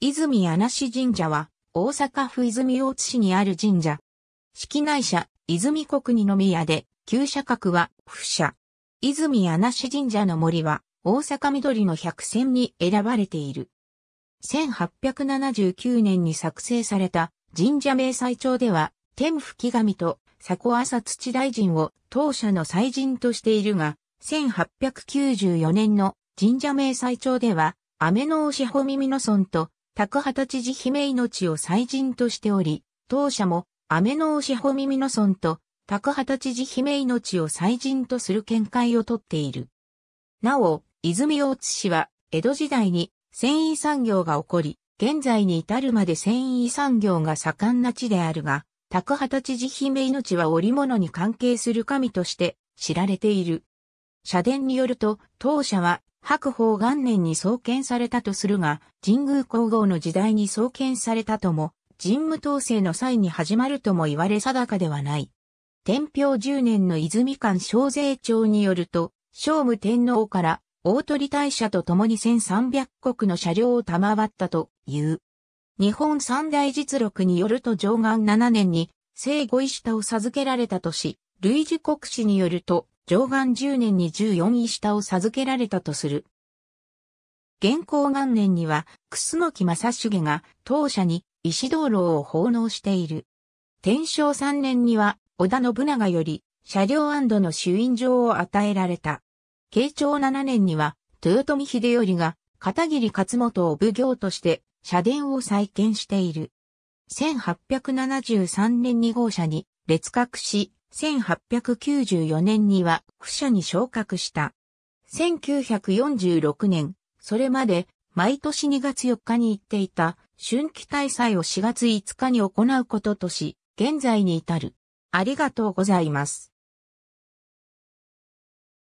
泉穴市神社は、大阪府泉大津市にある神社。式内社、泉国二宮で、旧社格は、府社。泉穴市神社の森は、大阪緑の百選に選ばれている。1879年に作成された神社明細帳では、天吹神と佐古浅土大臣を当社の祭神としているが、1894年の神社明細帳では、雨の押し穂耳の村と高畑知事姫命を祭人としており、当社も、雨の押し穂耳の村と、高畑知事姫命を祭人とする見解をとっている。なお、泉大津市は、江戸時代に繊維産業が起こり、現在に至るまで繊維産業が盛んな地であるが、高畑知事姫命は織物に関係する神として知られている。社殿によると、当社は白鵬元年に創建されたとするが、神宮皇后の時代に創建されたとも、神武統制の際に始まるとも言われ定かではない。天平十年の泉間小税庁によると、聖武天皇から大鳥大社と共に1300国の車両を賜ったという。日本三大実録によると上岸7年に、聖御医師を授けられたとし、類似国史によると、上元10年に14位下を授けられたとする。元寇元年には、楠木正成が当社に石道路を奉納している。天正3年には、織田信長より、車両安の主因状を与えられた。慶長7年には、豊臣秀頼が、片桐勝元を奉行として、社殿を再建している。1873年2号車に列閣し、1894年には副社に昇格した。1946年、それまで毎年2月4日に行っていた春季大祭を4月5日に行うこととし、現在に至る。ありがとうございます。